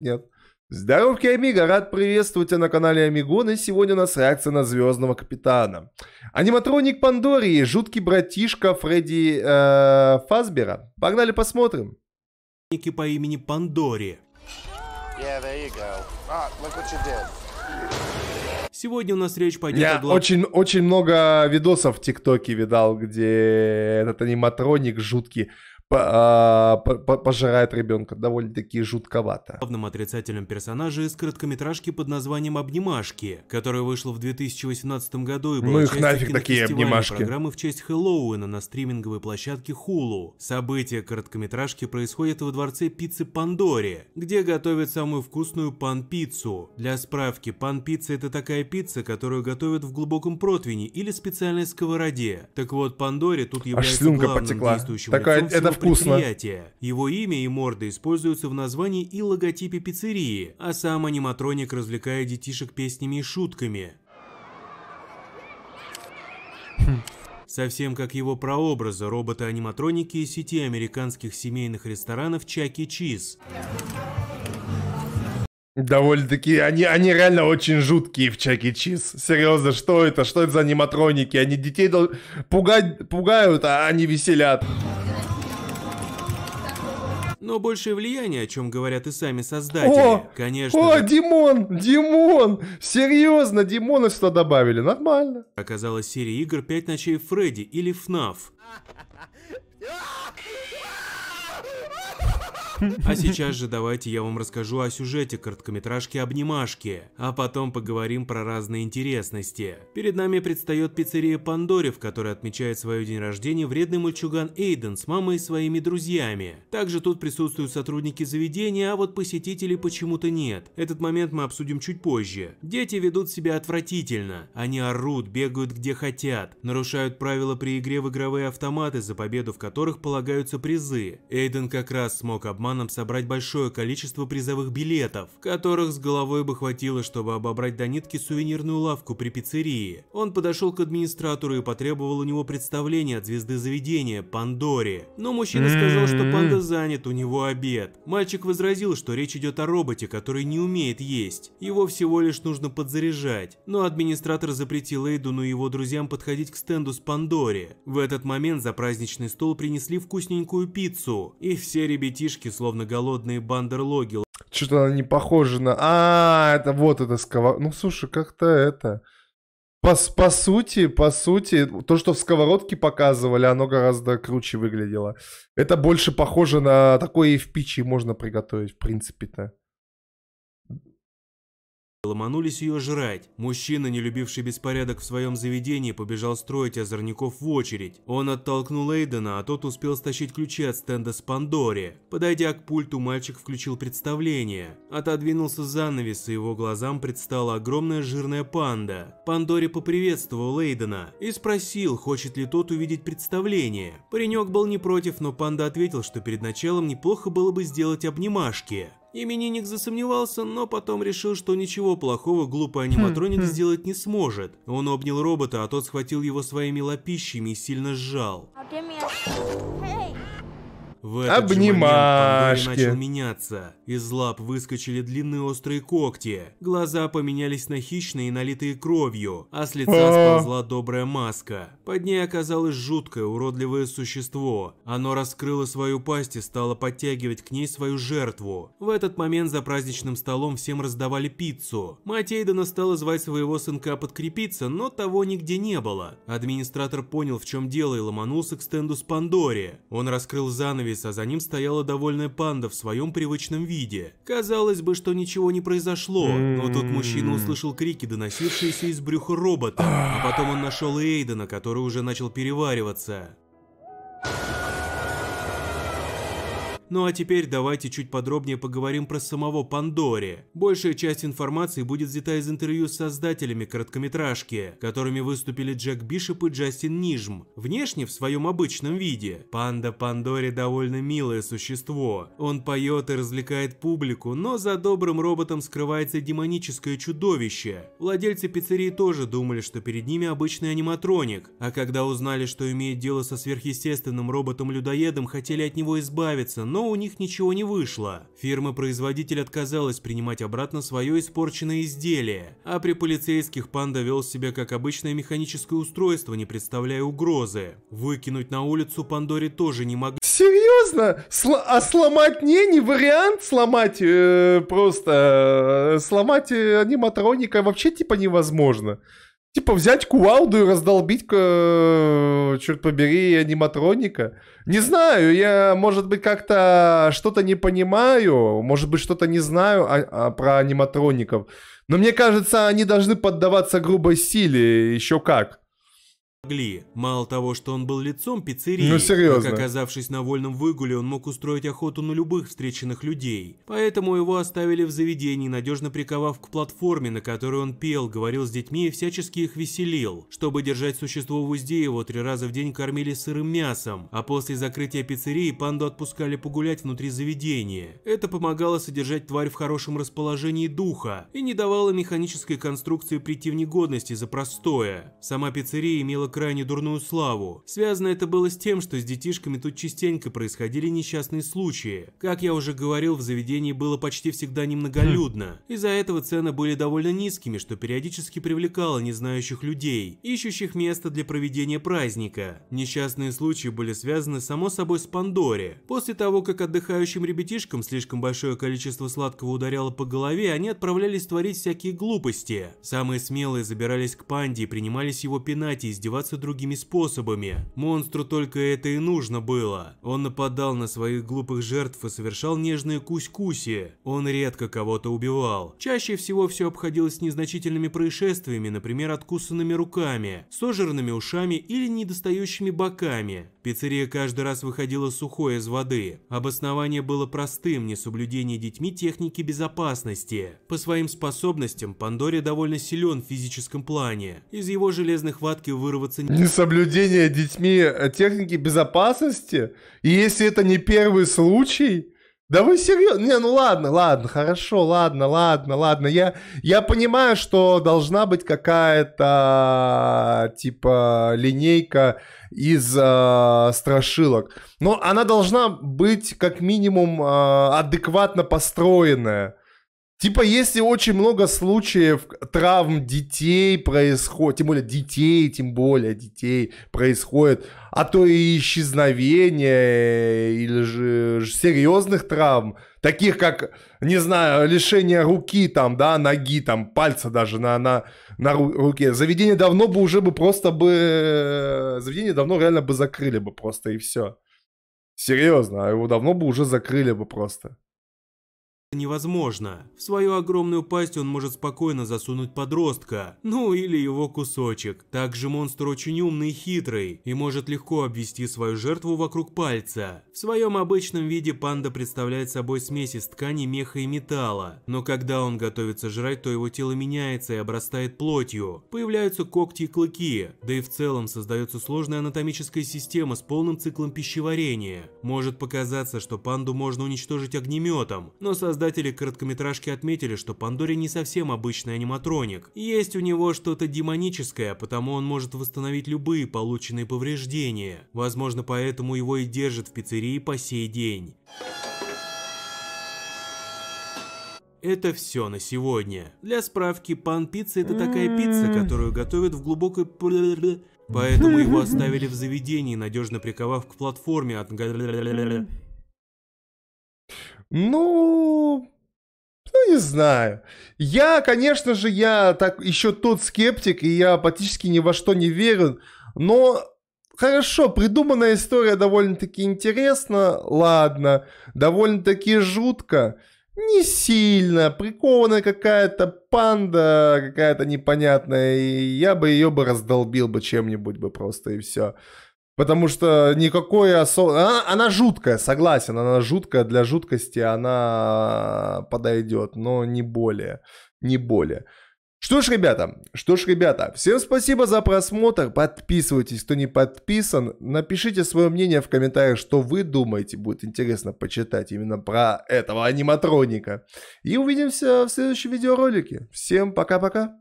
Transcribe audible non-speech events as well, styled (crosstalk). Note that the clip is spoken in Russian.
Нет. Здоровки, Амиго! Рад приветствовать тебя на канале Амигон, и сегодня у нас реакция на Звездного Капитана. Аниматроник Пандории, жуткий братишка Фредди э, Фазбера. Погнали посмотрим. ...ники по имени Пандория. Ah, сегодня у нас речь пойдет Я о... Глав... очень, очень много видосов в ТикТоке видал, где этот аниматроник жуткий а, пожирает ребенка. Довольно-таки жутковато. Главным отрицательным персонажем из короткометражки под названием «Обнимашки», которая вышла в 2018 году и ну была ну, их нафиг такие обнимашки. программы в честь Хэллоуина на стриминговой площадке Hulu. События короткометражки происходят во дворце пиццы Пандори, где готовят самую вкусную пан-пиццу. Для справки, пан-пицца это такая пицца, которую готовят в глубоком противне или специальной сковороде. Так вот, Пандори тут является главным потекла. действующим так, лицом это вкусно. Предприятия. Его имя и морда используются в названии и логотипе пиццерии, а сам аниматроник развлекает детишек песнями и шутками. Хм. Совсем как его прообразы роботы-аниматроники из сети американских семейных ресторанов Чаки Чиз. Довольно-таки, они, они реально очень жуткие в Чаки Чиз. Серьезно, что это? Что это за аниматроники? Они детей дол... пугать, пугают, а они веселят. Но большее влияние, о чем говорят и сами создатели, о! конечно. О, же... Димон! Димон! Серьезно, Димона что добавили, нормально. Оказалось, серия игр «Пять ночей Фредди» или «ФНАФ». (laughs) А сейчас же давайте я вам расскажу о сюжете короткометражки «Обнимашки», а потом поговорим про разные интересности. Перед нами предстает пиццерия Пандори, в которой отмечает свой день рождения вредный мальчуган Эйден с мамой и своими друзьями. Также тут присутствуют сотрудники заведения, а вот посетителей почему-то нет. Этот момент мы обсудим чуть позже. Дети ведут себя отвратительно. Они орут, бегают где хотят, нарушают правила при игре в игровые автоматы, за победу в которых полагаются призы. Эйден как раз смог обмануть карманам собрать большое количество призовых билетов, которых с головой бы хватило, чтобы обобрать до нитки сувенирную лавку при пиццерии. Он подошел к администратору и потребовал у него представления от звезды заведения, Пандоре. Но мужчина сказал, что м-м-м. панда занят, у него обед. Мальчик возразил, что речь идет о роботе, который не умеет есть. Его всего лишь нужно подзаряжать. Но администратор запретил Эйдуну и его друзьям подходить к стенду с Пандоре. В этот момент за праздничный стол принесли вкусненькую пиццу, и все ребятишки словно голодные бандерлоги. Что-то она не похожа на... А, это вот это сковор... Ну, слушай, как-то это... По, по сути, по сути, то, что в сковородке показывали, оно гораздо круче выглядело. Это больше похоже на такое и в печи можно приготовить, в принципе-то ломанулись ее жрать. Мужчина, не любивший беспорядок в своем заведении, побежал строить озорников в очередь. Он оттолкнул Эйдена, а тот успел стащить ключи от стенда с Пандори. Подойдя к пульту, мальчик включил представление. Отодвинулся занавес, и его глазам предстала огромная жирная панда. Пандори поприветствовал Эйдена и спросил, хочет ли тот увидеть представление. Паренек был не против, но панда ответил, что перед началом неплохо было бы сделать обнимашки. Именинник засомневался, но потом решил, что ничего плохого глупый аниматроник сделать не сможет. Он обнял робота, а тот схватил его своими лапищами и сильно сжал. А в этот Обнимашки. Же момент начал меняться. Из лап выскочили длинные острые когти. Глаза поменялись на хищные, налитые кровью, а с лица а. сползла добрая маска. Под ней оказалось жуткое, уродливое существо. Оно раскрыло свою пасть и стало подтягивать к ней свою жертву. В этот момент за праздничным столом всем раздавали пиццу. Мать Эйдена стала звать своего сынка подкрепиться, но того нигде не было. Администратор понял, в чем дело и ломанулся к стенду с Пандоре. Он раскрыл занавес Элис, а за ним стояла довольная панда в своем привычном виде. Казалось бы, что ничего не произошло, но тут мужчина услышал крики, доносившиеся из брюха робота, а потом он нашел и Эйдена, который уже начал перевариваться. Ну а теперь давайте чуть подробнее поговорим про самого Пандори. Большая часть информации будет взята из интервью с создателями короткометражки, которыми выступили Джек Бишоп и Джастин Нижм. Внешне в своем обычном виде. Панда Пандори довольно милое существо. Он поет и развлекает публику, но за добрым роботом скрывается демоническое чудовище. Владельцы пиццерии тоже думали, что перед ними обычный аниматроник, а когда узнали, что имеет дело со сверхъестественным роботом-людоедом, хотели от него избавиться, но но у них ничего не вышло. Фирма-производитель отказалась принимать обратно свое испорченное изделие, а при полицейских панда вел себя как обычное механическое устройство, не представляя угрозы. Выкинуть на улицу Пандоре тоже не могли. Серьезно? Сло а сломать не, не вариант сломать э, просто. Э, сломать аниматроника вообще типа невозможно. Типа взять кувалду и раздолбить, э, черт побери, аниматроника. Не знаю, я, может быть, как-то что-то не понимаю, может быть, что-то не знаю а, а, про аниматроников. Но мне кажется, они должны поддаваться грубой силе еще как могли. Мало того, что он был лицом пиццерии, ну, серьезно. оказавшись на вольном выгуле, он мог устроить охоту на любых встреченных людей. Поэтому его оставили в заведении, надежно приковав к платформе, на которой он пел, говорил с детьми и всячески их веселил. Чтобы держать существо в узде, его три раза в день кормили сырым мясом, а после закрытия пиццерии панду отпускали погулять внутри заведения. Это помогало содержать тварь в хорошем расположении духа и не давало механической конструкции прийти в негодность из-за простое. Сама пиццерия имела крайне дурную славу. Связано это было с тем, что с детишками тут частенько происходили несчастные случаи. Как я уже говорил, в заведении было почти всегда немноголюдно. Хм. Из-за этого цены были довольно низкими, что периодически привлекало незнающих людей, ищущих место для проведения праздника. Несчастные случаи были связаны само собой с Пандоре. После того, как отдыхающим ребятишкам слишком большое количество сладкого ударяло по голове, они отправлялись творить всякие глупости. Самые смелые забирались к панде и принимались его пинать и издеваться отбиваться другими способами. Монстру только это и нужно было. Он нападал на своих глупых жертв и совершал нежные кусь-куси. Он редко кого-то убивал. Чаще всего все обходилось незначительными происшествиями, например, откусанными руками, сожранными ушами или недостающими боками. Пиццерия каждый раз выходила сухой из воды. Обоснование было простым – несоблюдение детьми техники безопасности. По своим способностям Пандоре довольно силен в физическом плане. Из его железной хватки вырваться воспользоваться... Несоблюдение детьми э, техники безопасности? И если это не первый случай... Да вы серьезно? Не, ну ладно, ладно, хорошо, ладно, ладно, ладно. Я, я понимаю, что должна быть какая-то, типа, линейка из э, страшилок. Но она должна быть, как минимум, э, адекватно построенная. Типа, если очень много случаев травм детей происходит, тем более детей, тем более детей происходит, а то и исчезновение или же серьезных травм, таких как, не знаю, лишение руки там, да, ноги там, пальца даже на, на, на руке. Заведение давно бы уже бы просто бы... Э, заведение давно реально бы закрыли бы просто и все. Серьезно, а его давно бы уже закрыли бы просто невозможно. В свою огромную пасть он может спокойно засунуть подростка, ну или его кусочек. Также монстр очень умный и хитрый, и может легко обвести свою жертву вокруг пальца. В своем обычном виде панда представляет собой смесь из ткани, меха и металла, но когда он готовится жрать, то его тело меняется и обрастает плотью. Появляются когти и клыки, да и в целом создается сложная анатомическая система с полным циклом пищеварения. Может показаться, что панду можно уничтожить огнеметом, но создать создатели короткометражки отметили, что Пандоре не совсем обычный аниматроник. Есть у него что-то демоническое, потому он может восстановить любые полученные повреждения. Возможно, поэтому его и держат в пиццерии по сей день. Это все на сегодня. Для справки, пан пицца это такая пицца, которую готовят в глубокой... Поэтому его оставили в заведении, надежно приковав к платформе от... Ну, ну, не знаю. Я, конечно же, я так еще тот скептик, и я практически ни во что не верю. Но хорошо, придуманная история довольно-таки интересна, ладно, довольно-таки жутко, не сильно, прикованная какая-то панда, какая-то непонятная, и я бы ее бы раздолбил бы чем-нибудь бы просто, и все. Потому что никакой особо... Она, она жуткая, согласен, она жуткая, для жуткости она подойдет, но не более, не более. Что ж, ребята, что ж, ребята, всем спасибо за просмотр, подписывайтесь, кто не подписан, напишите свое мнение в комментариях, что вы думаете, будет интересно почитать именно про этого аниматроника. И увидимся в следующем видеоролике. Всем пока-пока.